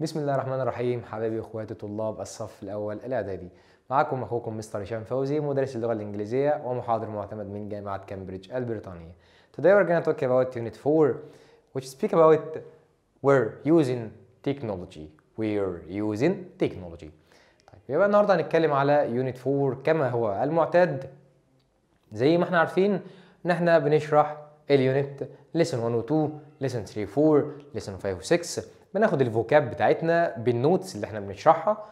بسم الله الرحمن الرحيم حبايبي اخواتي طلاب الصف الاول الاعدادي معكم اخوكم مستر هشام فوزي مدرس اللغه الانجليزيه ومحاضر معتمد من جامعه كامبريدج البريطانيه today we're going to talk about unit 4 which speak about we're using technology we're using technology طيب يبقى النهارده هنتكلم على unit 4 كما هو المعتاد زي ما احنا عارفين ان احنا بنشرح اليونت ليسون 1 و 2 ليسون 3 4 ليسون 5 و 6 بناخد الفوكاب بتاعتنا بالنوتس اللي احنا بنشرحها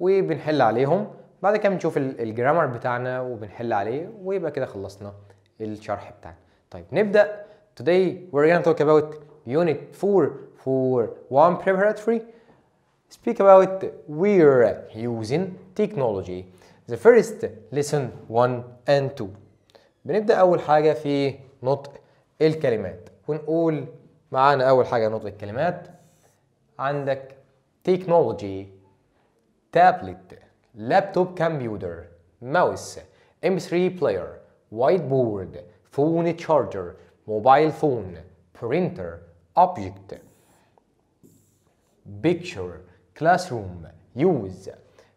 وبنحل عليهم بعد كده بنشوف الجرامر بتاعنا وبنحل عليه ويبقى كده خلصنا الشرح بتاعنا طيب نبدا today we're gonna talk about unit 4 for one preparatory speak about we're using technology the first lesson 1 and 2 بنبدا اول حاجه في نطق الكلمات ونقول معانا اول حاجه نطق الكلمات And technology tablet, laptop, computer, mouse, M3 player whiteboard, phone charger mobile phone printer object picture classroom use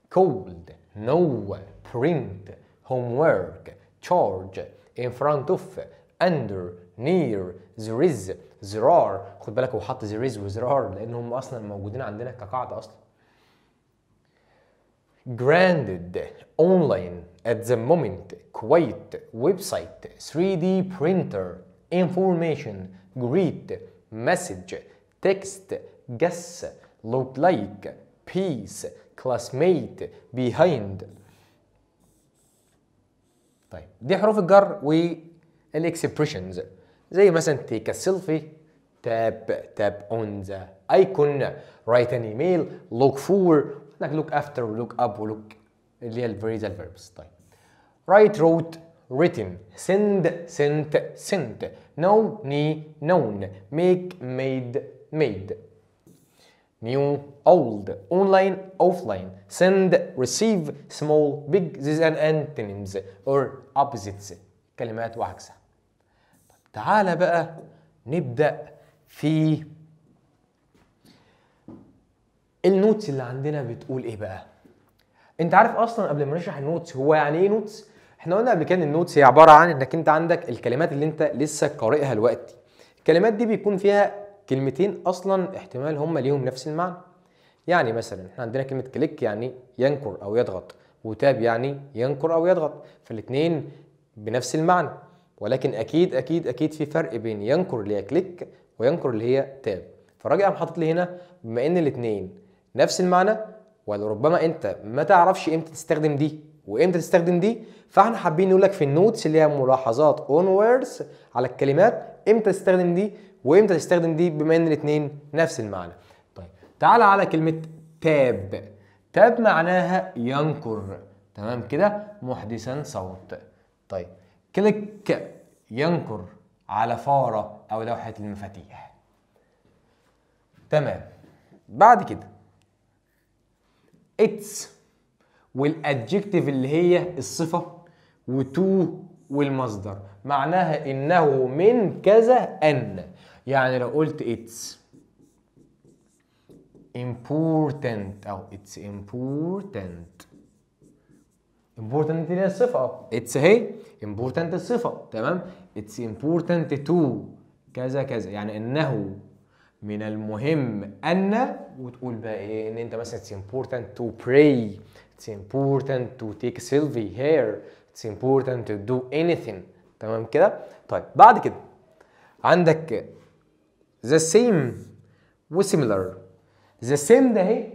cold no print homework charge in front of under near there is زرار خد بالك هو حط زريز وزرار لان هم اصلا موجودين عندنا كقاعده اصلا granted online at the moment quiet website 3D printer information greet message text guess look like peace classmate behind طيب دي حروف الجر والاكسبريشنز زي مثلا تيك سيلفي تاب تاب اون ذا ايكون رايت ان ايميل لوك فور لك لوك افتر ولوك اب ولوك اللي هي الفريز الفيربس طيب رايت روت written send sent sent know knee known make made made new old online offline send receive small big these are antonyms or opposites كلمات وعكسها تعالى بقى نبدأ في النوتس اللي عندنا بتقول ايه بقى انت عارف اصلا قبل ما نشرح النوتس هو يعني ايه نوتس احنا قلنا قبل كده ان النوتس هي عباره عن انك انت عندك الكلمات اللي انت لسه قارئها دلوقتي الكلمات دي بيكون فيها كلمتين اصلا احتمال هم ليهم نفس المعنى يعني مثلا احنا عندنا كلمه كليك يعني ينكر او يضغط وتاب يعني ينكر او يضغط فالاثنين بنفس المعنى ولكن اكيد اكيد اكيد في فرق بين ينكر اللي هي كليك وينكر اللي هي تاب فالراجل قام حاطط لي هنا بما ان الاثنين نفس المعنى ولربما انت ما تعرفش امتى تستخدم دي وامتى تستخدم دي فاحنا حابين نقول لك في النوتس اللي هي ملاحظات اون ووردز على الكلمات امتى تستخدم دي وامتى تستخدم دي بما ان الاثنين نفس المعنى طيب تعالى على كلمه تاب تاب معناها ينكر تمام كده محدثا صوت طيب كليك ينكر على فارة أو لوحة المفاتيح تمام بعد كده اتس والادجكتيف اللي هي الصفة وتو والمصدر معناها انه من كذا ان يعني لو قلت اتس important او اتس important important اللي هي الصفة اتس هي important الصفة تمام اتس important to كذا كذا يعني انه من المهم ان وتقول بقى ايه ان انت مثلا it's important to pray it's important to take selfie here it's important to do anything تمام كده طيب بعد كده عندك the same و similar the same ده اهي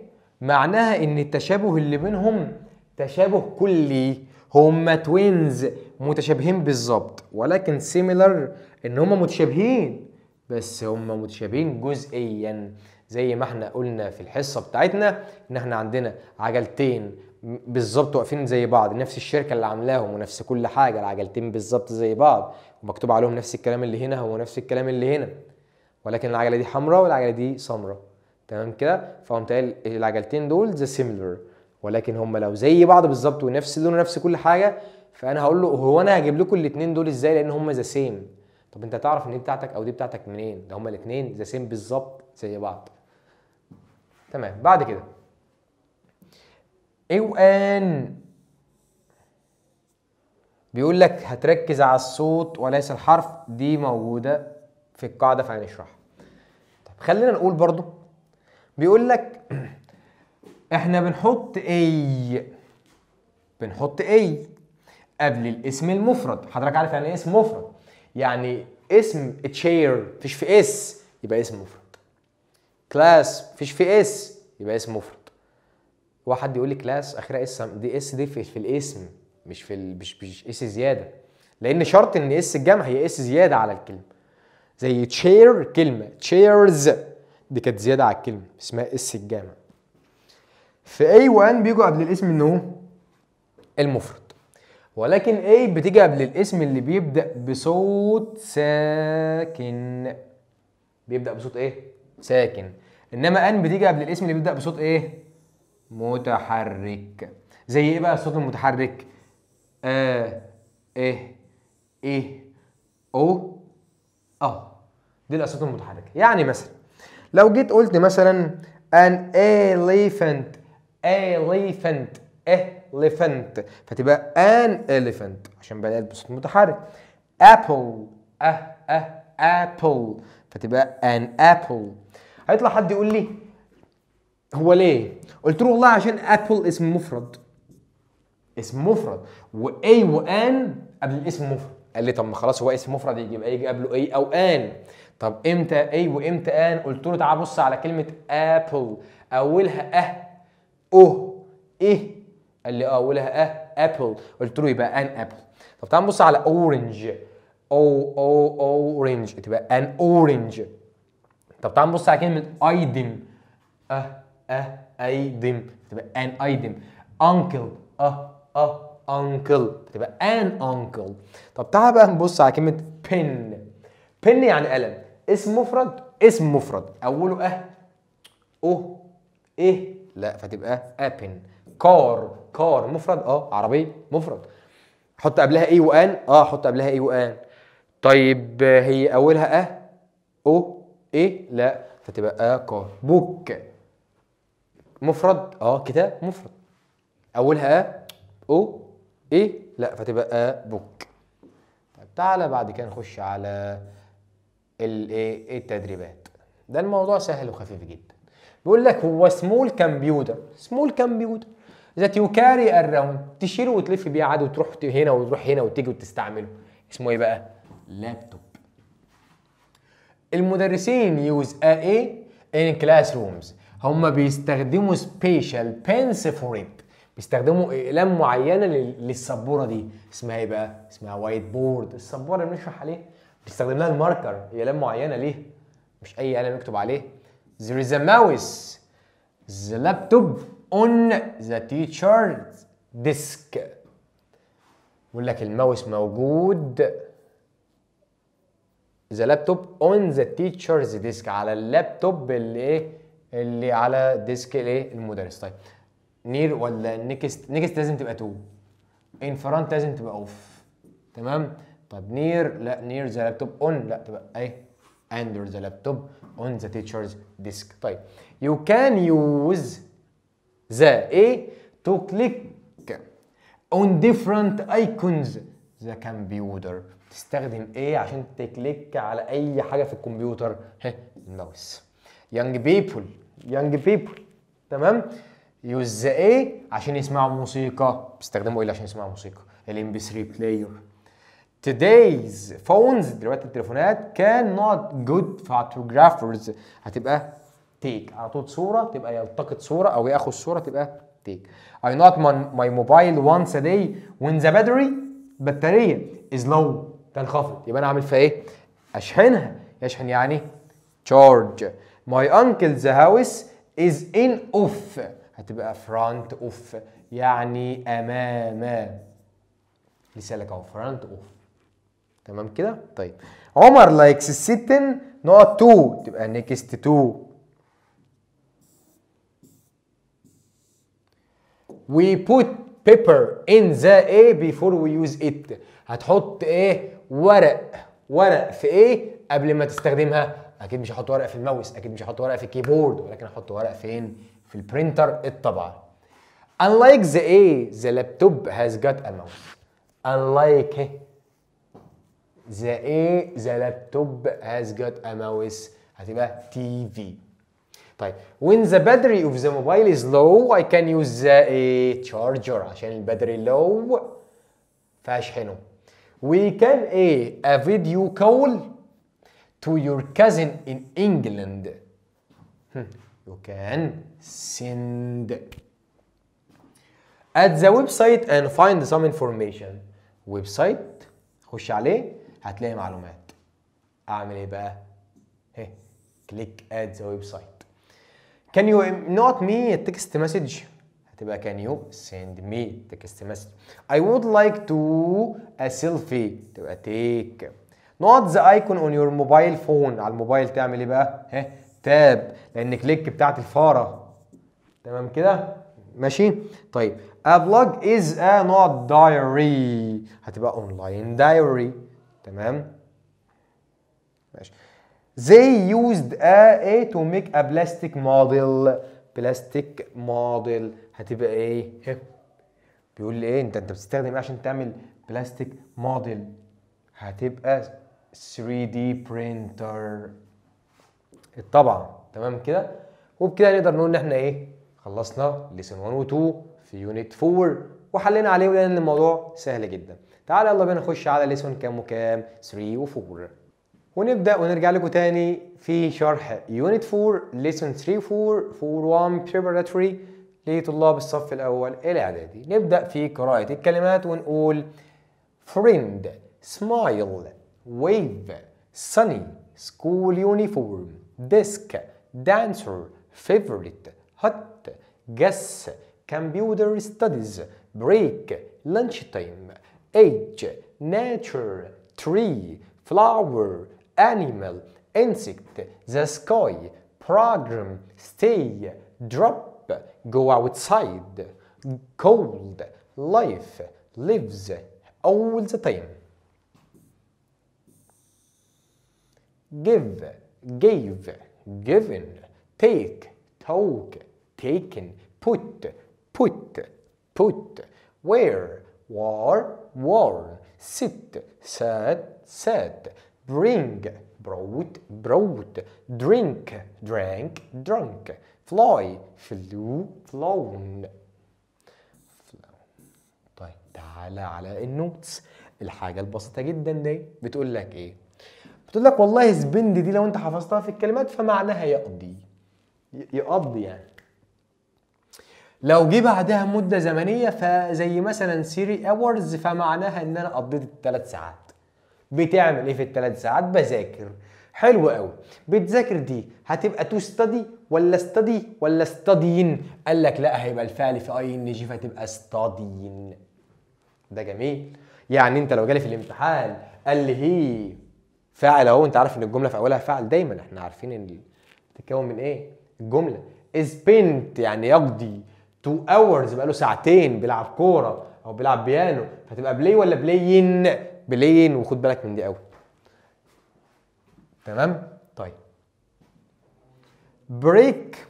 معناها ان التشابه اللي بينهم تشابه كلي هما توينز متشابهين بالظبط ولكن سيميلر ان هما متشابهين بس هما متشابهين جزئيا زي ما احنا قلنا في الحصه بتاعتنا ان احنا عندنا عجلتين بالظبط واقفين زي بعض نفس الشركه اللي عاملاهم ونفس كل حاجه العجلتين بالظبط زي بعض ومكتوب عليهم نفس الكلام اللي هنا هو نفس الكلام اللي هنا ولكن العجله دي حمراء والعجله دي سمراء تمام كده فقمت قايل العجلتين دول ذا سيميلر ولكن هم لو زي بعض بالظبط ونفس لون ونفس كل حاجه فانا هقول له هو انا هجيب لكم الاثنين دول ازاي لان هم ذا سيم طب انت تعرف ان دي بتاعتك او دي بتاعتك منين ده هم الاثنين ذا سيم بالظبط زي بعض تمام بعد كده ان بيقول لك هتركز على الصوت وليس الحرف دي موجوده في القاعده فهنشرحها طب خلينا نقول برضو بيقول لك احنا بنحط اي بنحط اي قبل الاسم المفرد حضرتك عارف يعني ايه اسم مفرد يعني اسم تشير مفيش في اس يبقى اسم مفرد كلاس مفيش في اس يبقى اسم مفرد واحد يقول لي كلاس اخرها اس دي اس دي في, في الاسم مش في ال... مش مش اس زياده لان شرط ان اس الجمع هي اس زياده على الكلمه زي تشير كلمه تشيرز دي كانت زياده على الكلمه اسمها اس الجامع في A و N بيجوا قبل الاسم انه المفرد ولكن A بتيجي قبل الاسم اللي بيبدأ بصوت ساكن بيبدأ بصوت ايه؟ ساكن انما N بتيجي قبل الاسم اللي بيبدأ بصوت ايه؟ متحرك زي ايه بقى الصوت المتحرك؟ آه ايه ايه او اه دي الاصوات المتحركه يعني مثلا لو جيت قلت مثلا an elephant elephant elephant فتبقى an elephant عشان بدأت بصوت متحرك apple أه أه apple فتبقى an apple هيطلع حد يقول لي هو ليه؟ قلت له والله عشان ابل اسم مفرد اسم مفرد واي وان قبل الاسم مفرد قال لي طب ما خلاص هو اسم مفرد يبقى يجي قبله اي او ان طب امتى اي وامتى ان قلت له تعال بص على كلمه ابل اولها اه أو إيه قال لي أه أولها أه أبل قلت له يبقى أن أبل طب تعال نبص على أورنج أو أو أورنج تبقى أن أورنج طب تعال نبص على كلمة أيدم أه أه أيدم تبقى أن أيدم أنكل أه أه أنكل تبقى أن أنكل طب تعال بقى نبص على كلمة بن بن يعني قلم اسم مفرد اسم مفرد اوله اه او ايه لا فتبقى ابن كار كار مفرد اه عربيه مفرد حط قبلها ايه وان اه حط قبلها ايه وان طيب هي اولها اه او ايه لا فتبقى آه كار بوك مفرد اه كتاب مفرد اولها اه او ايه لا فتبقى آه بوك طيب تعالى بعد كده نخش على الايه التدريبات ده الموضوع سهل وخفيف جدا بيقول لك هو سمول كمبيوتر سمول كمبيوتر ذات يو كاري اراوند تشيله وتلف بيه عادي وتروح هنا وتروح هنا وتيجي وتستعمله اسمه ايه بقى؟ لابتوب المدرسين يوز ايه ان كلاس رومز هم بيستخدموا سبيشال بنس فور ات بيستخدموا اقلام معينه للسبوره دي اسمها ايه بقى؟ اسمها وايت بورد السبوره اللي بنشرح عليها بيستخدم لها الماركر هي اقلام معينه ليه؟ مش اي قلم يكتب عليه There is a mouse. The laptop on the teacher's desk. بقول لك الماوس موجود the laptop on the teacher's desk على اللابتوب اللي ايه اللي على ديسك الايه المدرس طيب نير ولا نيكست نيكست لازم تبقى تو ان فرونت لازم تبقى اوف تمام طب نير لا نير ذا لابتوب اون لا تبقى ايه under the laptop on the teacher's desk طيب you can use the A to click on different icons the computer تستخدم ايه عشان تكليك على أي حاجة في الكمبيوتر الماوس young people young people تمام use the A عشان يسمعوا موسيقى بيستخدموا ايه عشان يسمعوا موسيقى الام بي 3 بلاير today's phones دلوقتي التليفونات can not good photographers هتبقى take على طول صوره تبقى يلتقط صوره او ياخد صوره تبقى take I not my mobile once a day when the battery بطاريه is low تنخفض يبقى انا اعمل فيها ايه؟ اشحنها يشحن يعني charge my uncle's house is in off هتبقى front off يعني امام لسه اهو front off تمام كده طيب عمر لايكس الستن نقط 2 تبقى نيكست 2 we put paper in the A before we use it هتحط ايه ورق ورق في ايه قبل ما تستخدمها اكيد مش هحط ورق في الماوس اكيد مش هحط ورق في الكيبورد ولكن هحط ورق فين في البرينتر الطبعه unlike the A the laptop has got a mouse unlike the A the laptop has got a mouse هتبقى TV when the battery of the mobile is low I can use the A eh, charger عشان battery low فاشحنه we can eh, A a video call to your cousin in England hmm. you can send at the website and find some information website خش عليه هتلاقي معلومات اعمل ايه بقى اهي كليك ادز ويب سايت كان يو نوت مي تكست مسج هتبقى كان يو سند مي تكست مسج اي وود لايك تو ا سيلفي تبقى تيك نوت ذا ايكون اون يور موبايل فون على الموبايل تعمل ايه بقى اهي تاب لان كليك بتاعت الفاره تمام كده ماشي طيب ا بلوج از ا نوت دايري هتبقى اونلاين دايري تمام ماشي they used a, a to make a plastic model بلاستيك موديل هتبقى ايه إيه بيقول لي ايه انت انت بتستخدم ايه عشان تعمل بلاستيك موديل هتبقى 3D printer طبعا تمام كده وبكده نقدر نقول ان احنا ايه خلصنا ليسن 1 و 2 في يونت 4 وحلينا عليه ولقينا ان الموضوع سهل جدا تعال يلا بينا نخش على ليسون كام وكام 3 و4 ونبدا ونرجع لكم تاني في شرح يونت 4 ليسون 3 و 4 4 1 preparatory لطلاب الصف الاول الاعدادي نبدا في قراءه الكلمات ونقول friend smile wave sunny school uniform desk dancer favorite hot guess computer studies break time age, nature, tree, flower, animal, insect, the sky, program, stay, drop, go outside, cold, life, lives, all the time. Give, gave, given, take, talk, taken, put, put, put, where, war, worn ست sad sad bring brought brought drink drank drunk fly flew flown طيب تعالى على النوتس الحاجه البسيطه جدا دي بتقول لك ايه بتقول لك والله سبند دي لو انت حفظتها في الكلمات فمعناها يقضي يقضي يعني لو جه بعدها مده زمنيه فزي مثلا 3 اورز فمعناها ان انا قضيت الثلاث ساعات بتعمل ايه في الثلاث ساعات بذاكر حلو قوي بتذاكر دي هتبقى تو ستادي ولا ستادي ولا ستاديين قال لك لا هيبقى الفعل في اي ان جي فتبقى ستاديين ده جميل يعني انت لو جالي في الامتحان قال لي هي فاعل اهو انت عارف ان الجمله في اولها فاعل دايما احنا عارفين ان بتتكون من ايه الجمله اسبنت يعني يقضي تو اورز بقى له ساعتين بيلعب كوره او بيلعب بيانو فتبقى بلاي ولا بلاين بلاين وخد بالك من دي قوي تمام طيب بريك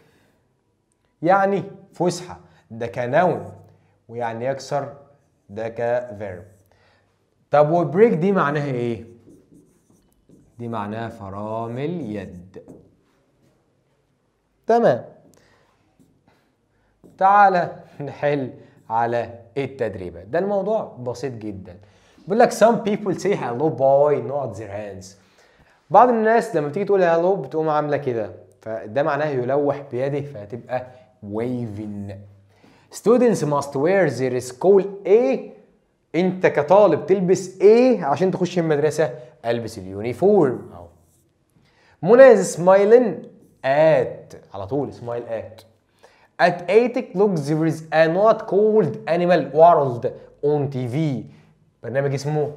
يعني فسحه ده كنون ويعني يكسر ده كفيرب طب وبريك دي معناها ايه دي معناها فرامل يد تمام تعالى نحل على التدريبة ده الموضوع بسيط جدا بيقول لك some people say hello boy not their hands بعض الناس لما بتيجي تقول hello بتقوم عاملة كده فده معناه يلوح بيده فهتبقى waving students must wear their school A انت كطالب تلبس ايه عشان تخش المدرسة البس اليونيفورم اهو منى is سمايلين ات على طول سمايل ات at 8 o'clock there is a not called animal world on TV برنامج اسمه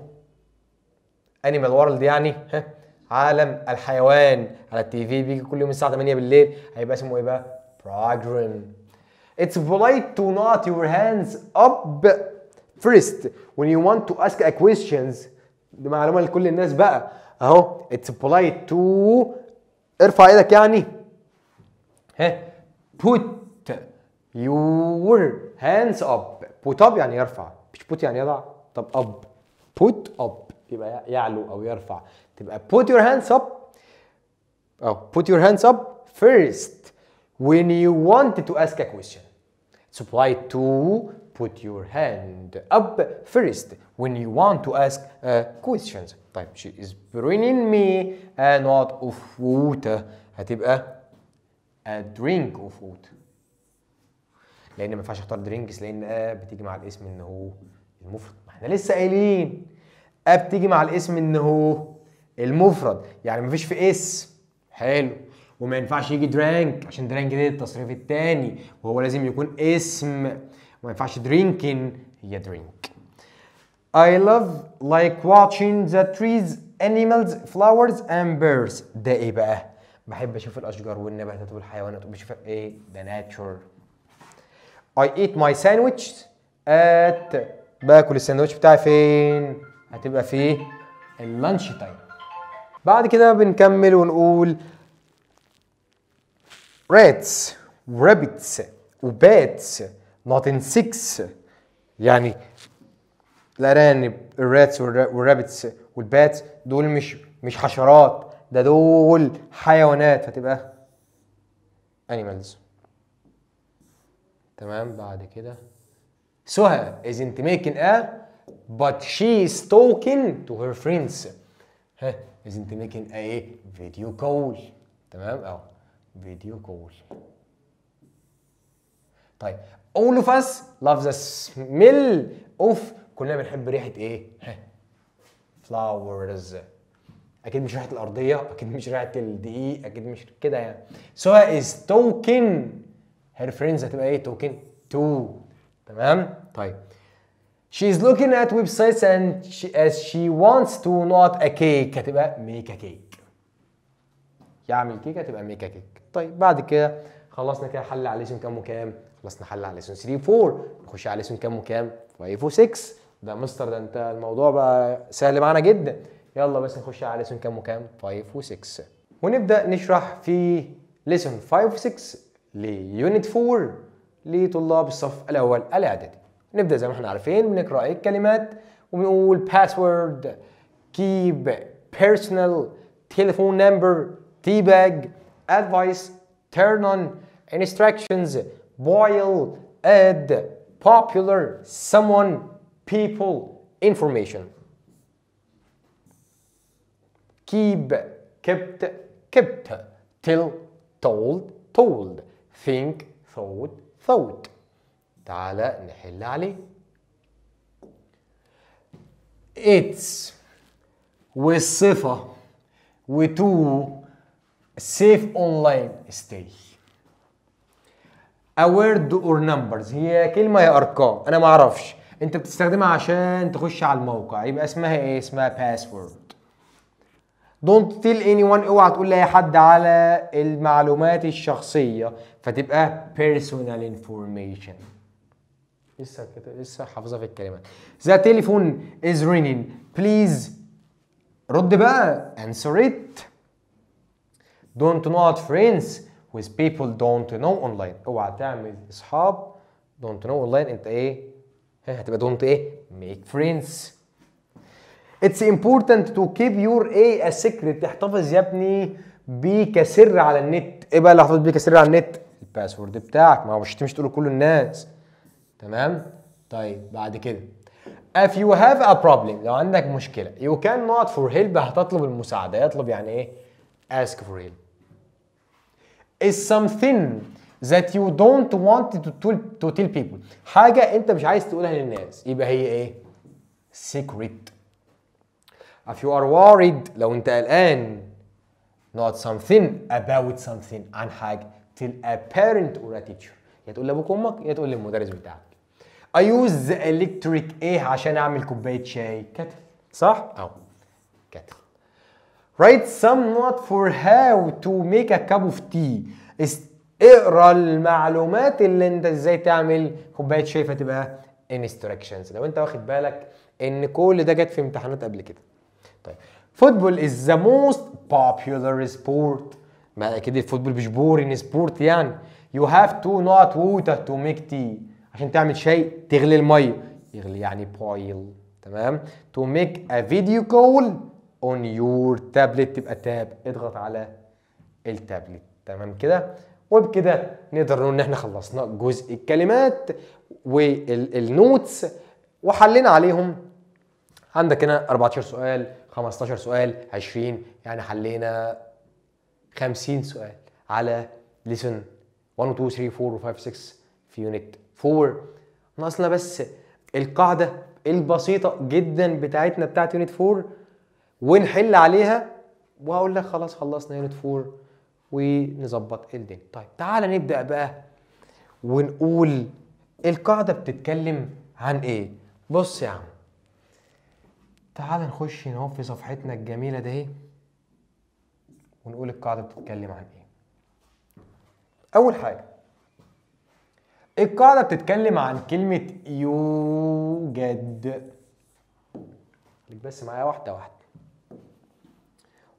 animal world يعني ها عالم الحيوان على التي في بيجي كل يوم الساعه 8 بالليل هيبقى اسمه ايه بقى program It's polite to not your hands up first when you want to ask a questions دي معلومه لكل الناس بقى اهو It's polite to ارفع ايدك يعني ها put Your hands up put up يعني يرفع مش put يعني يضع طب up put up يبقى يعلو او يرفع تبقى put your hands up او put your hands up first when you want to ask a question it's applied to put your hand up first when you want to ask uh, questions طيب she is bringing me a lot of water هتبقى a drink of water لان ما ينفعش اختار درينكس لان آه بتيجي مع الاسم ان هو المفرد ما احنا لسه قايلين آه بتيجي مع الاسم ان هو المفرد يعني مفيش في اس حلو وما ينفعش يجي درانك عشان درانك ده التصريف الثاني وهو لازم يكون اسم وما ينفعش درينكن هي درينك I love like watching the trees animals flowers and birds ده ايه بقى بحب اشوف الاشجار والنباتات والحيوانات وبشوف ايه ده nature I eat my sandwich at باكل الساندوتش بتاعي فين؟ هتبقى في اللانش تايم بعد كده بنكمل ونقول rats rabbits وباتس not in six يعني الارانب الراتس والرابتس والباتس دول مش مش حشرات ده دول حيوانات فتبقى animals تمام بعد كده سهى isn't making a but she is talking to her friends ها isn't making a ايه فيديو كول تمام اهو فيديو كول طيب all of us love the smell of كلنا بنحب ريحه ايه ها flowers اكيد مش ريحه الارضيه اكيد مش ريحه الدقيق اكيد مش كده يعني سهى is talking فريندز هتبقى ايه توكن تو تمام طيب she is looking at websites and she, as she wants to not a cake هتبقى make a cake يعمل كيكه هتبقى make a cake طيب بعد كده خلصنا كده حل على ليسون كام وكام خلصنا حل على ليسون 3 4 نخش على ليسون كام وكام 5 و6 ده مستر ده انت الموضوع بقى سهل معانا جدا يلا بس نخش على ليسون كام وكام 5 و6 ونبدا نشرح في ليسون 5 و6 ليونت 4 لطلاب الصف الاول الاعدادي نبدا زي ما احنا عارفين بنقرا ايه الكلمات وبنقول باسورد كيب بيرسونال تليفون نمبر تي باج ادفايس turn on instructions boil add popular someone people information keep kept kept till told told think thought thought تعال نحل عليه it's والصفة وتو safe online stay a word or numbers هي كلمة يا أرقام أنا معرفش أنت بتستخدمها عشان تخش على الموقع يبقى اسمها إيه؟ اسمها password دونت تيل اني وان اوعى تقول لاي حد على المعلومات الشخصيه فتبقى بيرسونال انفورميشن لسه كده لسه حافظها في الكلمات ذا تليفون از رينين بليز رد بقى answer it don't not friends with people don't know online اوعى تعمل اصحاب don't know online انت ايه هتبقى don't ايه make friends It's important to keep your A a secret احتفظ يا ابني بيه كسر على النت ايه بقى اللي هتحتفظ بيه كسر على النت الباسورد بتاعك ما هو مش تمشي تقوله لكل الناس تمام طيب بعد كده if you have a problem لو عندك مشكله you cannot for help هتطلب المساعده يطلب يعني ايه ask for help is something that you don't want to tell, to tell people حاجه انت مش عايز تقولها للناس يبقى هي ايه secret if you are worried لو انت قلقان not something about something عن حاجه till a parent or a teacher يا تقول لابوك وامك يا تقول للمدرس بتاعك I use the electric ايه عشان اعمل كوبايه شاي كتل صح اه كتل write some note for how to make a cup of tea اقرا المعلومات اللي انت ازاي تعمل كوبايه شاي فتبقى instructions لو انت واخد بالك ان كل ده جت في امتحانات قبل كده طيب فوتبول از ذا موست popular سبورت ما اكيد الفوتبول مش بورين سبورت يعني يو هاف تو نوت ووتر تو ميك تي عشان تعمل شيء تغلي الميه يغلي يعني بويل تمام تو ميك ا فيديو كول اون يور تابلت تبقى تاب اضغط على التابلت تمام كده وبكده نقدر نقول ان احنا خلصنا جزء الكلمات والنوتس وحلينا عليهم عندك هنا 14 سؤال 15 سؤال 20 يعني حلينا 50 سؤال على ليسون 1 و 2 3 4 و 5 6 في يونت 4 ناقصنا بس القاعده البسيطه جدا بتاعتنا بتاعت يونت 4 ونحل عليها واقول لك خلاص خلصنا يونت 4 ونظبط الدنيا طيب تعالى نبدا بقى ونقول القاعده بتتكلم عن ايه بص يا عم تعال نخش هنا في صفحتنا الجميلة ده ونقول القاعدة بتتكلم عن ايه أول حاجة القاعدة بتتكلم عن كلمة يوجد خليك بس معايا واحدة واحدة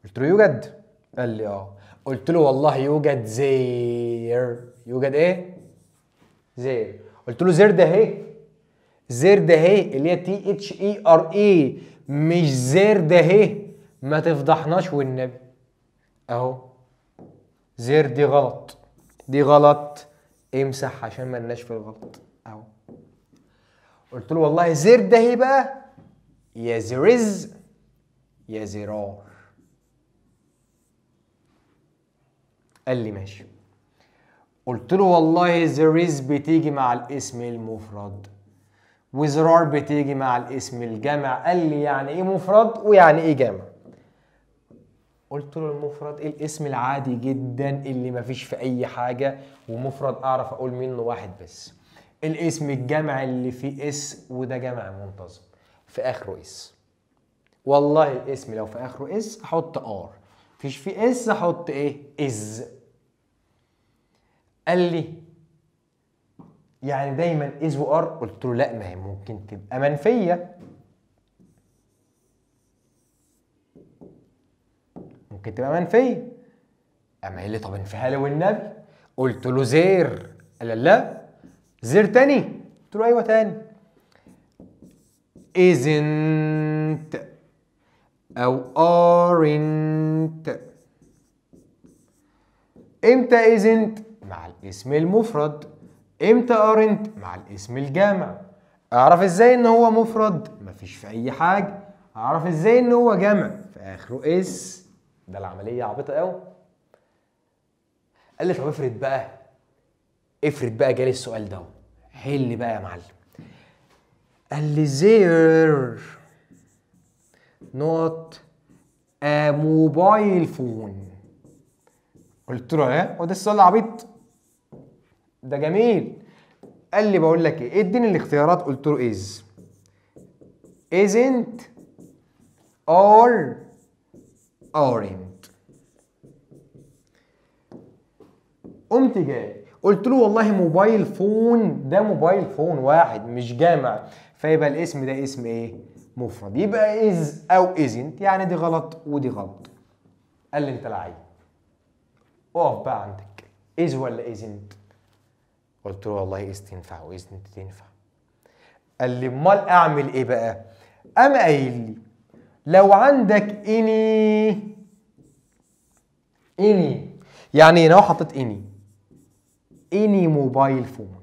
قلت له يوجد قال لي اه قلت له والله يوجد زير يوجد ايه؟ زير قلت له زير ده اهي زير ده اهي اللي هي تي اتش اي ار اي مش زير ده هيه ما تفضحناش والنبي اهو زير دي غلط دي غلط امسح عشان لناش في الغلط اهو قلت له والله زير ده بقى يا زرز يا زرار قال لي ماشي قلت له والله زرز بتيجي مع الاسم المفرد وزرار بتيجي مع الاسم الجمع قال لي يعني ايه مفرد ويعني ايه جمع قلت له المفرد ايه الاسم العادي جدا اللي مفيش في اي حاجه ومفرد اعرف اقول منه واحد بس الاسم الجمع اللي فيه اس وده جمع منتظم في اخره اس والله الاسم لو في اخره اس احط ار مفيش فيه اس احط ايه از قال لي يعني دايما از وار قلت له لا ما هي ممكن تبقى منفيه ممكن تبقى منفيه اما قال لي طب انفيها لو والنبي قلت له زير قال لا زير تاني قلت له ايوه تاني isn't او aren't امتى isn't مع الاسم المفرد امتى ارنت مع الاسم الجامع اعرف ازاي ان هو مفرد مفيش في اي حاجه اعرف ازاي ان هو جمع في اخره اس ده العمليه عبيطه قوي قال لي طب افرد بقى افرد بقى جالي السؤال ده حل بقى يا معلم قال لي زير نوت موبايل فون قلت له ايه هو ده السؤال العبيط ده جميل قال لي بقول لك ايه اديني الاختيارات قلت له از isn't or aren't قمت جاي قلت له والله موبايل فون ده موبايل فون واحد مش جامع فيبقى الاسم ده اسم ايه مفرد يبقى از او isn't يعني دي غلط ودي غلط قال لي انت لعيب اقف بقى عندك از ولا isn't قلت له والله استنفع واذن تنفع قال لي امال اعمل ايه بقى قام قايل لي لو عندك اني اني يعني لو حطيت اني اني موبايل فون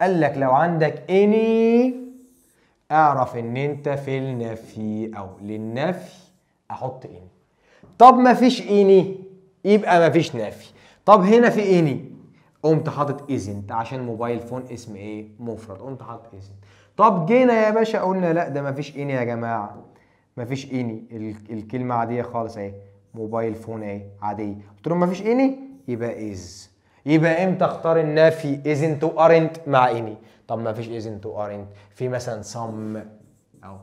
قال لك لو عندك اني اعرف ان انت في النفي او للنفي احط اني طب ما فيش اني يبقى ما فيش نفي طب هنا في اني قمت حاطط ايزنت عشان موبايل فون اسم ايه مفرد قمت حاطط ايزنت طب جينا يا باشا قلنا لا ده مفيش اني يا جماعه مفيش اني الكلمه عاديه خالص اهي موبايل فون اهي عاديه قلت لهم مفيش اني يبقى از يبقى امتى اختار النفي ايزنت وارنت مع اني طب مفيش ايزنت وارنت في مثلا سم اهو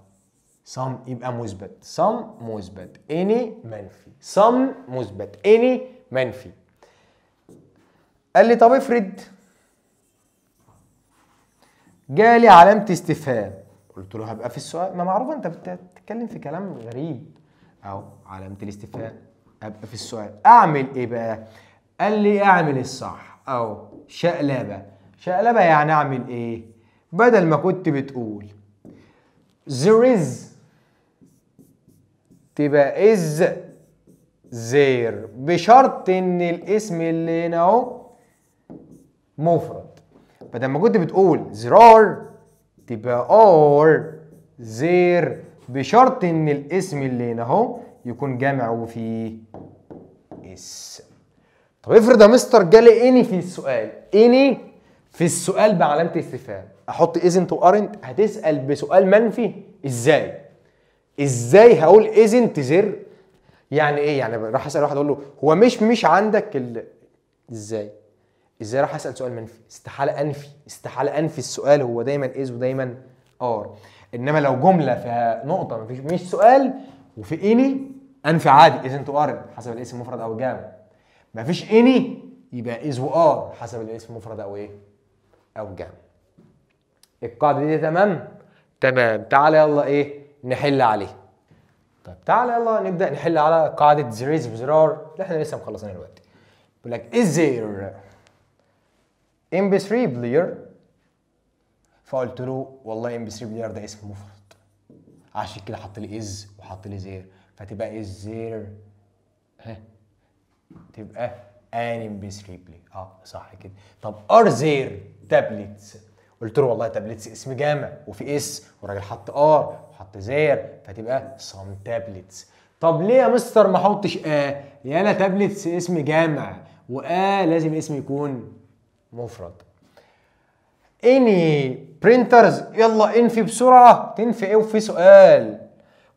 سم يبقى مثبت سم مثبت اني منفي سم مثبت اني منفي قال لي طب افرض جالي علامه استفهام قلت له هبقى في السؤال ما معروف انت بتتكلم في كلام غريب اهو علامه الاستفهام ابقى في السؤال اعمل ايه بقى قال لي اعمل الصح اهو شقلبه شقلبه يعني اعمل ايه بدل ما كنت بتقول there is تبقى is there بشرط ان الاسم اللي هنا اهو مفرد بدل ما كنت بتقول زرار تبقى اور زير بشرط ان الاسم اللي هنا اهو يكون جامع وفيه اسم طب افرض يا مستر جالي اني في السؤال اني في السؤال بعلامه استفهام احط ازنت وارنت هتسال بسؤال منفي ازاي ازاي هقول ازنت زر يعني ايه يعني راح اسال واحد اقول له هو مش مش عندك ال... ازاي ازاي راح اسال سؤال منفي استحاله انفي استحاله انفي السؤال هو دايما از ودايما ار انما لو جمله فيها نقطه مفيش مش سؤال وفي اني انفي عادي از انت ار حسب الاسم المفرد او الجامع مفيش اني يبقى از وار حسب الاسم المفرد او ايه او الجامع القاعده دي تمام تمام تعالى يلا ايه نحل عليه طيب تعالى يلا نبدا نحل على قاعده زريز بزرار اللي احنا لسه مخلصينها دلوقتي بيقول لك از زير ام بي 3 بلاير فقلت له والله ام بي 3 بلاير ده اسم مفرد عشان كده حط لي از وحط لي زير فتبقى از زير ها تبقى ان ام بي 3 بلاير اه صح كده طب ار زير تابلتس قلت له والله تابلتس اسم جامع وفي اس والراجل حط ار وحط زير فتبقى سام تابلتس طب ليه يا مستر ما احطش اه؟ يا انا تابلتس اسم جامع وآ لازم اسم يكون مفرد اني برينترز يلا انفي بسرعه تنفي ايه وفي سؤال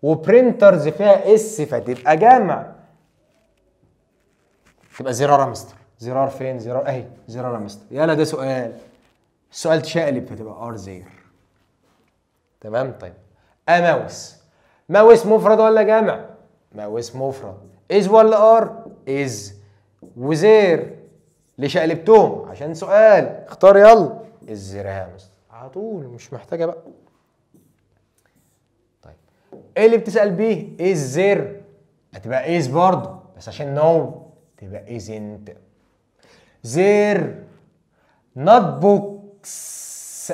وبرينترز فيها اس فتبقى جمع تبقى زرار مستر زرار فين زرار اهي زرار مستر يلا ده سؤال السؤال تشقلب فتبقى ار زير تمام طيب اماوس ماوس مفرد ولا جمع ماوس مفرد از ولا ار از وزير ليه شقلبتهم عشان سؤال اختار يلا الزرامس على طول مش محتاجه بقى طيب ايه اللي بتسال بيه ايه الزر هتبقى ايز برضه بس عشان نو تبقى انت زر نوت بوكس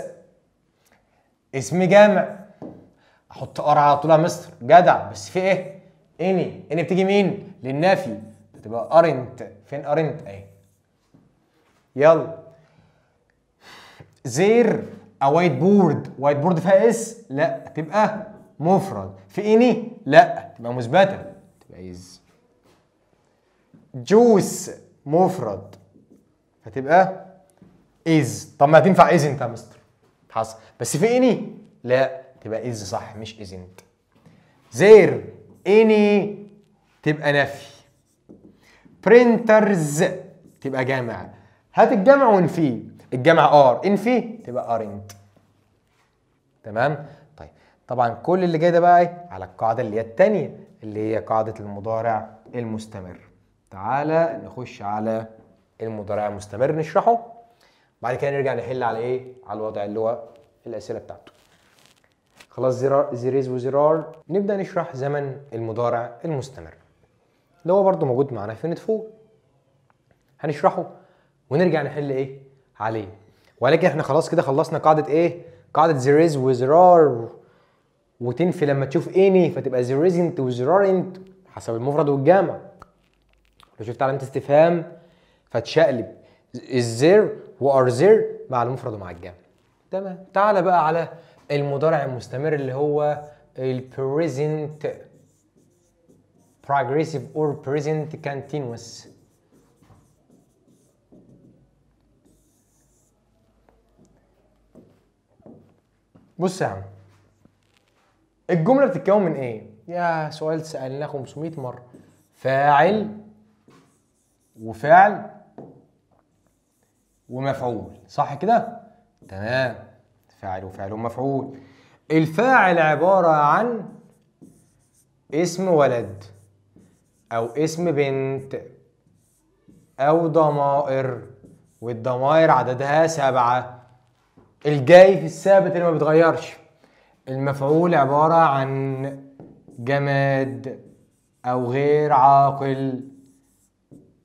اسم جامع احط ار على طول يا مستر جدع بس في ايه اني اني بتيجي مين للنفي هتبقى ارنت فين ارنت اهي يلا زير او وايت بورد وايت بورد فيها اس لا تبقى مفرد في اني لا تبقى مثبته تبقى از جوس مفرد هتبقى از طب ما هتنفع ازنت يا مستر حصل بس في اني لا تبقى از صح مش ازنت زير اني تبقى نفي برينترز تبقى جامع هات الجمع وانفيه الجمع ار انفيه تبقى ارنت تمام طيب طبعا كل اللي جاي ده بقى ايه على القاعده اللي هي الثانيه اللي هي قاعده المضارع المستمر تعالى نخش على المضارع المستمر نشرحه بعد كده نرجع نحل على ايه على الوضع اللي هو الاسئله بتاعته خلاص زرار زريز وزرار نبدا نشرح زمن المضارع المستمر اللي هو برضه موجود معانا في نتفور هنشرحه ونرجع نحل ايه عليه ولكن احنا خلاص كده خلصنا قاعده ايه قاعده there is وزرار وتنفي لما تشوف اني فتبقى there isn't انت حسب المفرد والجمع لو شفت علامه استفهام فتشقلب is there و are there مع المفرد ومع الجمع تمام تعالى بقى على المضارع المستمر اللي هو البريزنت progressive or present continuous بص يا عم الجمله بتتكون من ايه يا سؤال سالناه 500 مره فاعل وفعل ومفعول صح كده تمام فاعل وفعل ومفعول الفاعل عباره عن اسم ولد او اسم بنت او ضمائر والضمائر عددها سبعه الجاي في الثابت اللي ما بيتغيرش المفعول عبارة عن جماد أو غير عاقل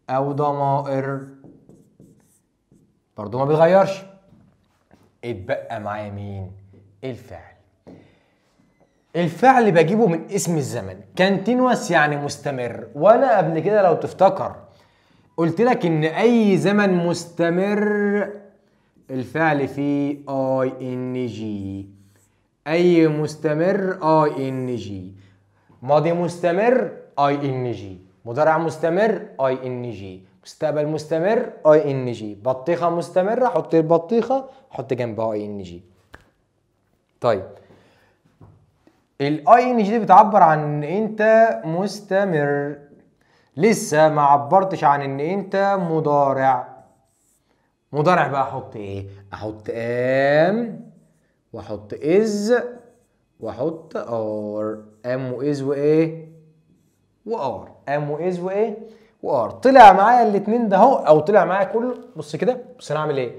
أو ضمائر برضو ما بيتغيرش اتبقى معايا مين الفعل الفعل بجيبه من اسم الزمن كانتينوس يعني مستمر وانا قبل كده لو تفتكر قلت لك ان اي زمن مستمر الفعل في اي ان جي اي مستمر اي ان جي ماضي مستمر اي ان جي مضارع مستمر اي ان جي مستقبل مستمر اي ان جي بطيخه مستمره حط البطيخه حط جنبها اي ان جي طيب الاي ان جي دي بتعبر عن ان انت مستمر لسه ما عبرتش عن ان انت مضارع مضارع بقى احط ايه احط ام واحط از واحط ار ام واز وايه وار ام واز وايه وار طلع معايا الاثنين ده اهو او طلع معايا كله بص كده بص انا عامل ايه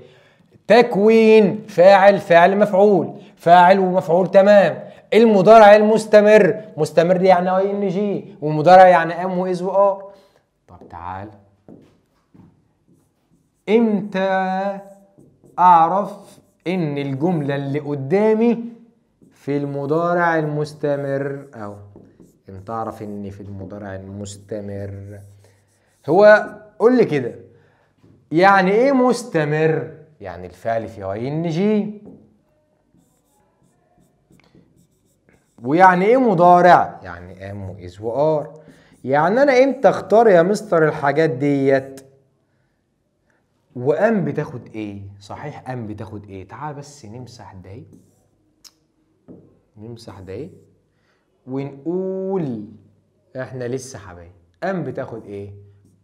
تكوين فاعل فاعل مفعول فاعل ومفعول تمام المضارع المستمر مستمر يعني اي ان جي والمضارع يعني ام واز وار طب تعال امتى اعرف ان الجمله اللي قدامي في المضارع المستمر او امتى اعرف ان في المضارع المستمر هو قول لي كده يعني ايه مستمر يعني الفعل في واي ان جي ويعني ايه مضارع يعني ام واز وار يعني انا امتى اختار يا مستر الحاجات ديت وقام بتاخد ايه صحيح قام بتاخد ايه تعال بس نمسح ده نمسح ده ونقول احنا لسه حبايب قام بتاخد ايه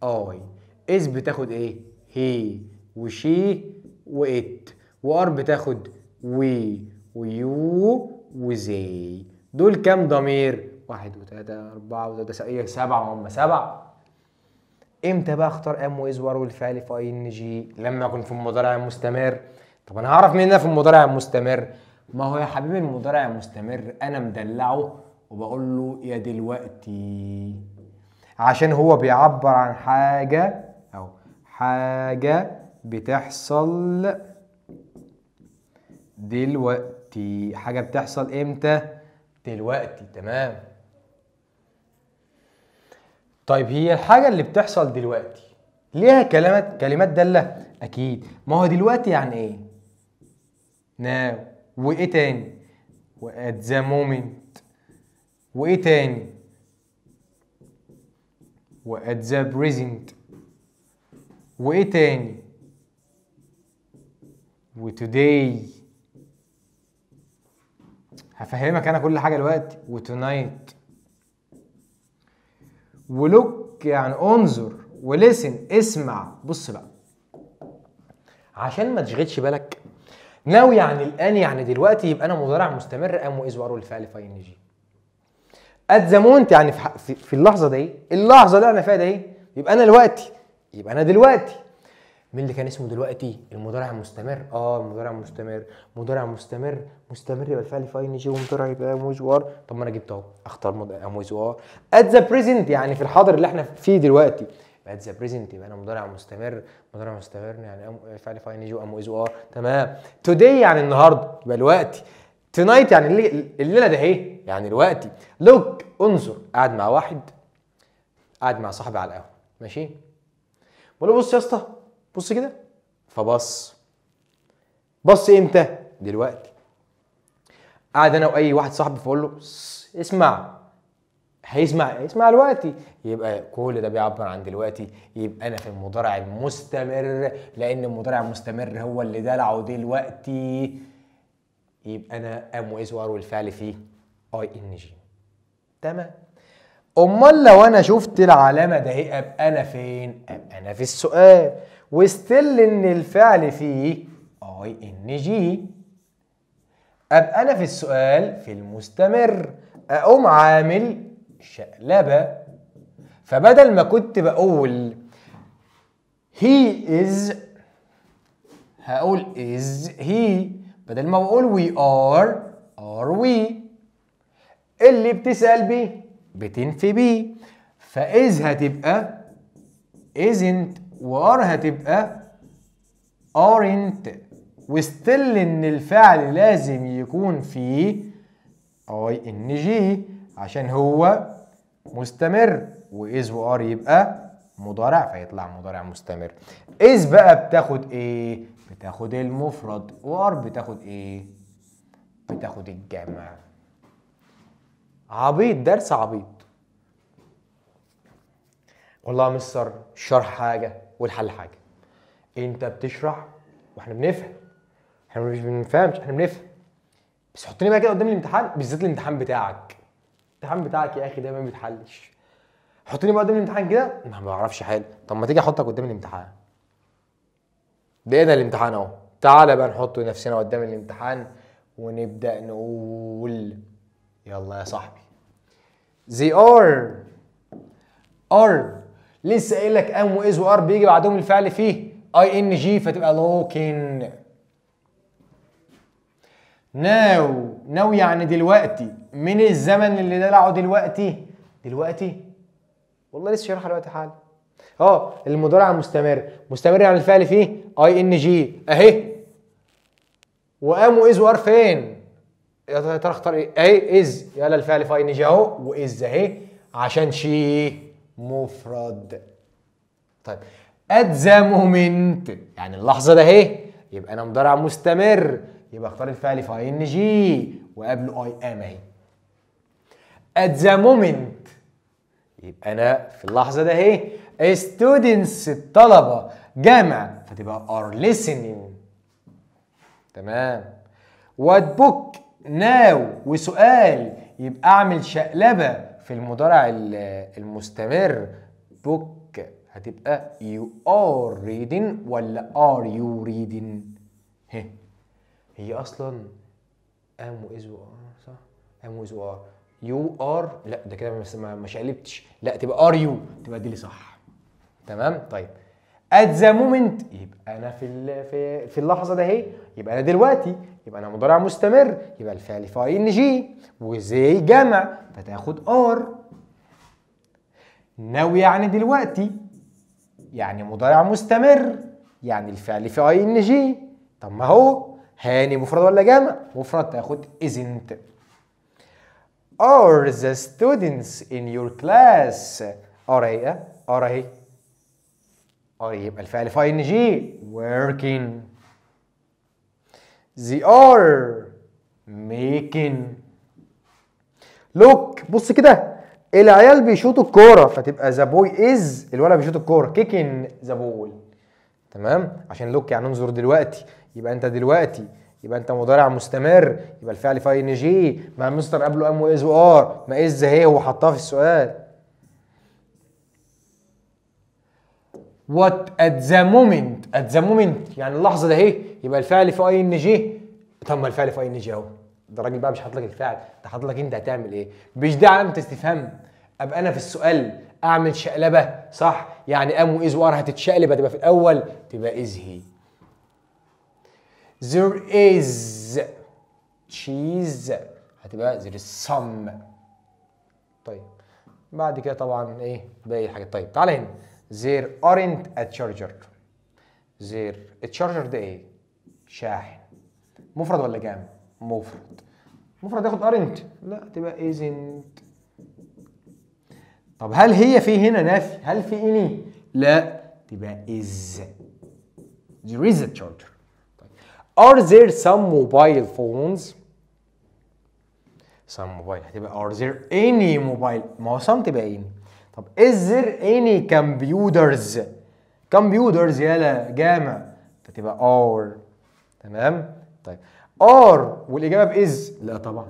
اي اس بتاخد ايه هي وشي وات وار بتاخد وي ويو وزي دول كام ضمير واحد وثلاثة أربعة وثلاثة إيه، سبعة سبعة سبعة امتى بقى اختار ام ويز وار والفعل في اي ان جي لما اكون في المضارع مستمر طب انا هعرف مين في المضارع المستمر ما هو يا حبيبي المضارع المستمر انا مدلعه وبقول له يا دلوقتي عشان هو بيعبر عن حاجه او حاجه بتحصل دلوقتي حاجه بتحصل امتى دلوقتي تمام طيب هي الحاجة اللي بتحصل دلوقتي ليها كلمات كلمات دالة أكيد ما هو دلوقتي يعني إيه؟ ناو وإيه تاني؟ وات ذا مومنت وإيه تاني؟ وات ذا بريزنت وإيه تاني؟ وتوداي هفهمك أنا كل حاجة دلوقتي وتونايت ولوك يعني انظر ولسن اسمع بص بقى عشان ما تشغلش بالك ناو يعني الان يعني دلوقتي يبقى انا مضارع مستمر ام واز وارو الفعل في ان جي ات ذا مونت يعني في, في اللحظه دي اللحظه اللي انا فيها دي يبقى انا دلوقتي يبقى انا دلوقتي مين اللي كان اسمه دلوقتي المضارع المستمر اه المضارع المستمر مضارع مستمر مستمر يبقى الفعل في اي جي ومضارع يبقى موزوار طب ما انا جبت اهو اختار موزوار ات ذا بريزنت يعني في الحاضر اللي احنا فيه دلوقتي ات ذا بريزنت يبقى انا مضارع مستمر مضارع مستمر يعني فعل في اي جي ام از ار تمام توداي يعني النهارده يبقى الوقت تونايت يعني الليله ده ايه يعني الوقت لوك انظر قاعد مع واحد قاعد مع صاحبي على القهوه ماشي بقول له بص يا اسطى بص كده فبص بص امتى دلوقتي قاعد انا واي واحد صاحبي فاقول له اسمع هيسمع اسمع دلوقتي يبقى كل ده بيعبر عن دلوقتي يبقى انا في المضارع المستمر لان المضارع المستمر هو اللي دلعه دلوقتي يبقى انا ام واز وار والفعل فيه اي ان جي تمام امال لو انا شفت العلامه ده ابقى انا فين ابقى انا في السؤال وستيل ان الفعل فيه اي ان جي ابقى انا في السؤال في المستمر اقوم عامل شقلبه فبدل ما كنت بقول هي از هقول از هي بدل ما بقول وي ار ار وي اللي بتسأل بيه بتنفي بيه فإذ هتبقى isn't وار هتبقى ارنت وستيل ان الفعل لازم يكون فيه اي ان جي عشان هو مستمر واز وار يبقى مضارع فيطلع مضارع مستمر از بقى بتاخد ايه بتاخد المفرد وار بتاخد ايه بتاخد الجمع عبيط درس عبيط والله يا مستر الشرح حاجه والحل حاجه انت بتشرح واحنا بنفهم احنا مش بنفهمش احنا بنفهم بس حطني بقى كده قدام الامتحان بالذات الامتحان بتاعك الامتحان بتاعك يا اخي دايما ما بيتحلش حطني بقى قدام الامتحان كده ما بعرفش حل طب ما تيجي احطك قدام الامتحان ده ده الامتحان اهو تعالى بقى نحط نفسنا قدام الامتحان ونبدا نقول يلا يا صاحبي they are are لسه قايل لك ام واز وار بيجي بعدهم الفعل فيه اي ان جي فتبقى لوكن ناو ناو يعني دلوقتي من الزمن اللي دلعه دلوقتي دلوقتي والله لسه شارحها دلوقتي حالا اه المضارع المستمر مستمر يعني الفعل فيه اي ان جي اهي وام واز وار فين يا ترى اختار ايه اهي از يلا الفعل في اي ان جي اهو واز اهي عشان شي مفرد طيب ات ذا مومنت يعني اللحظه ده اهي يبقى انا مضارع مستمر يبقى اختار الفعل في ان جي وقبله اي ام اهي ات ذا مومنت يبقى انا في اللحظه ده اهي students الطلبه جامع فتبقى are listening تمام وات بوك ناو وسؤال يبقى اعمل شقلبه في المضارع المستمر book هتبقى you are reading ولا are you reading هي, هي اصلا ام واز ار صح ام واز ار يو ار لا ده كده ما شقلبتش لا تبقى ار يو تبقى دي اللي صح تمام طيب ات ذا مومنت يبقى انا في في اللحظه ده اهي يبقى انا دلوقتي يبقى انا مضارع مستمر يبقى الفعل في ان جي وزي جمع فتاخد ار ناو يعني دلوقتي يعني مضارع مستمر يعني الفعل في اي ان جي طب ما هو هاني مفرد ولا جمع مفرد تاخد isn't are the students in your class are ايه are اهي are يبقى الفعل في ان جي working they are making look بص كده العيال بيشوطوا الكوره فتبقى ذا بوي از الولد بيشوط الكوره كيكن ذا بول تمام عشان لوك يعني انظر دلوقتي يبقى انت دلوقتي يبقى انت مضارع مستمر يبقى الفعل في ان جي مع مستر قبله ام واز وار ما از هي هو حطها في السؤال وات ات ذا مومنت ات ذا مومنت يعني اللحظه ده اهي يبقى الفعل في اي ان جي طب ما الفعل في اي ان جي اهو ده الراجل بقى مش حاطط لك الفعل ده حاطط لك انت هتعمل ايه مش ده علامه استفهام ابقى انا في السؤال اعمل شقلبه صح يعني ام واذ وار هتتشقلب هتبقى في الاول تبقى از هي there is cheese هتبقى there is some طيب بعد كده طبعا ايه باقي الحاجات طيب تعالى هنا there aren't a charger there a charger ده ايه شاحن مفرد ولا جامع؟ مفرد مفرد ياخد ارنت لا تبقى ازنت طب هل هي في هنا نفي هل في اني لا تبقى is there is a charger are there some mobile phones some mobile هتبقى are there any mobile ما هو some تبقى any طب is there any computers computers يالا جامع فتبقى are تمام طيب ار والاجابه باز لا طبعا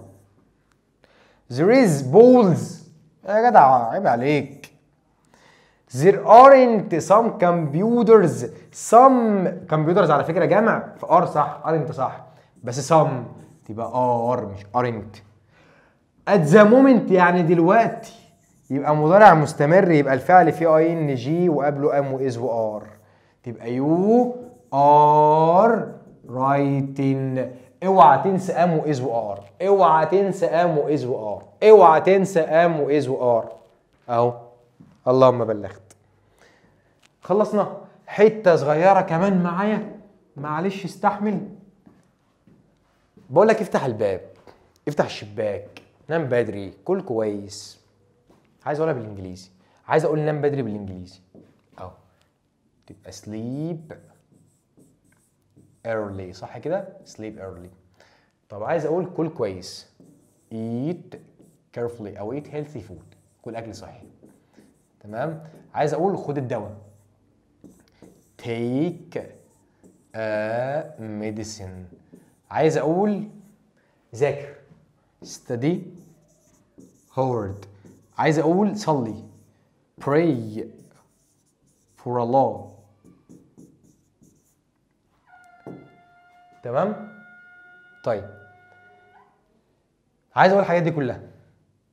there is balls يا جدع عيب عليك there aren't some computers some computers على فكره جمع ار صح aren't صح بس some تبقى ار مش aren't at the moment يعني دلوقتي يبقى مضارع مستمر يبقى الفعل فيه اي ان جي وقبله ام واز وار تبقى يو ار رايتن اوعى تنسى ام واز وار اوعى تنسى ام واز وار اوعى تنسى ام واز وار اهو اللهم بلغت خلصنا حته صغيره كمان معايا معلش استحمل بقول لك افتح الباب افتح الشباك نام بدري كل كويس عايز اقولها بالانجليزي عايز اقول نام بدري بالانجليزي اهو تبقى سليب early صح كده sleep early طب عايز اقول كل كويس eat carefully او eat healthy food كل اكل صحي تمام عايز اقول خد الدواء take a medicine عايز اقول ذاكر study hard عايز اقول صلي pray for Allah تمام طيب عايز اقول الحاجات دي كلها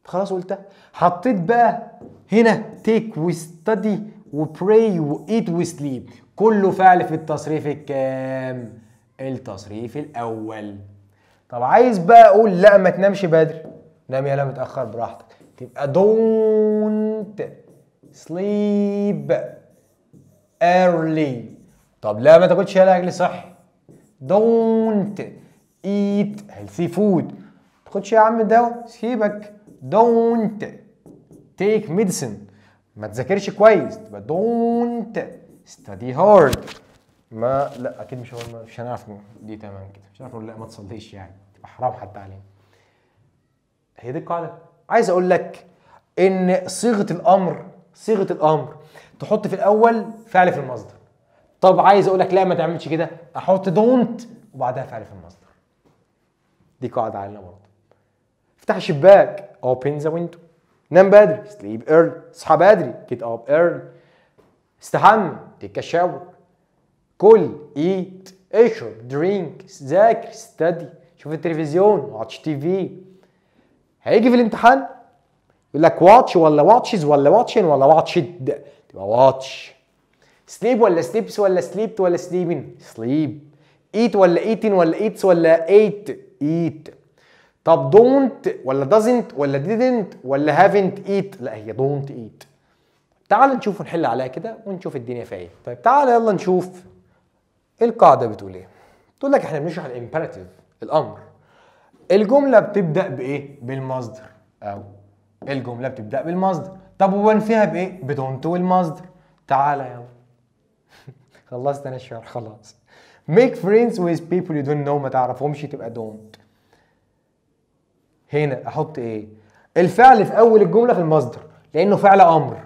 خلاص قلتها حطيت بقى هنا تيك وستدي وبراي وايت وسليب كله فعل في التصريف الكام التصريف الاول طب عايز بقى اقول لا ما تنامش بدري نام لا متاخر براحتك تبقى دونت سليب ايرلي طب لا ما تاكلش لا اكل صحي Don't eat healthy food. تاخدش يا عم الدواء سيبك. Don't take medicine. ما تذاكرش كويس تبقى don't study hard. ما لا اكيد مش هو مش هنعرف دي تمام كده مش هنعرف نقول لا ما تصليش يعني تبقى حرام حتى علينا. هي دي القاعده. عايز اقول لك ان صيغه الامر صيغه الامر تحط في الاول فعل في المصدر. طب عايز اقول لك لا ما تعملش كده احط دونت وبعدها فعل في المصدر دي قاعده عالية برضه افتح الشباك اوبن ذا ويندو نام بدري سليب ايرل اصحى بدري جيت اب ايرل استحمى تيك شاور كل ايت اشرب درينك ذاكر ستدي شوف التلفزيون واتش تي في هيجي في الامتحان يقول لك واتش ولا واتشز ولا واتشن ولا واتش تبقى واتش سليب ولا سليبس ولا سليبت ولا سليبن سليب ايت ولا ايتن ولا ايتس ولا ايت ايت طب دونت ولا دازنت ولا ديدنت ولا هافنت ايت لا هي دونت ايت تعال نشوف نحل عليها كده ونشوف الدنيا فيها ايه طيب تعال يلا نشوف القاعده بتقول ايه تقول لك احنا بنشرح الامبراتيف الامر الجمله بتبدا بايه بالمصدر او الجمله بتبدا بالمصدر طب وبنفيها بايه بدونت والمصدر تعال يلا خلصت انا الشهر خلاص make friends with people you don't know ما تعرفهمش تبقى don't هنا احط ايه الفعل في اول الجمله في المصدر لانه فعل امر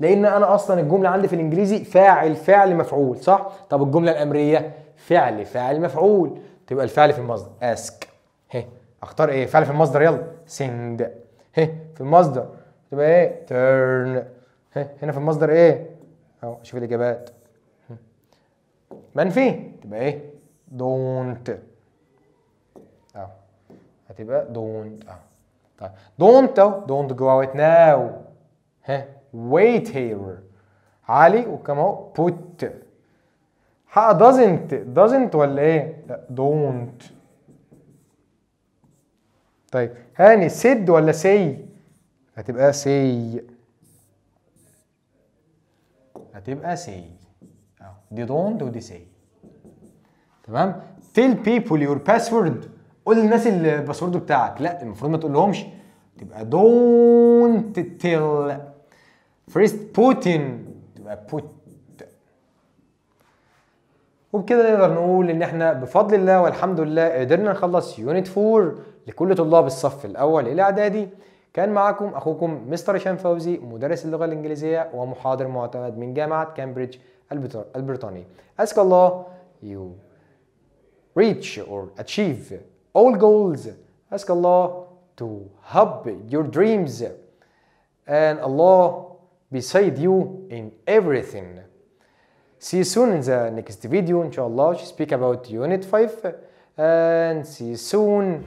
لان انا اصلا الجمله عندي في الانجليزي فاعل فعل مفعول صح طب الجمله الامريه فعل فاعل مفعول تبقى الفعل في المصدر ask هي اختار ايه فعل في المصدر يلا سند هي في المصدر تبقى ايه turn هي هنا في المصدر ايه اهو شوف الاجابات منفي تبقى ايه دونت اهو هتبقى دونت اهو طيب دونت اهو دونت جو اوت ناو ها ويت هير علي وكمان اهو بوت حق دازنت دازنت ولا ايه؟ لا دونت طيب هاني سد ولا سي؟ هتبقى سي هتبقى سي دي دونت ودي سي تمام تيل بيبول يور باسورد قول للناس الباسورد بتاعك لا المفروض ما تقولهمش تبقى دونت تيل فيرست بوتين تبقى بوت وبكده نقدر نقول ان احنا بفضل الله والحمد لله قدرنا نخلص يونت 4 لكل طلاب الصف الاول الى اعدادي كان معاكم اخوكم مستر هشام فوزي مدرس اللغه الانجليزيه ومحاضر معتمد من جامعه كامبريدج Albertoni. Ask Allah you reach or achieve all goals. Ask Allah to help your dreams and Allah beside you in everything. See you soon in the next video inshallah. She speak about unit 5 and see you soon.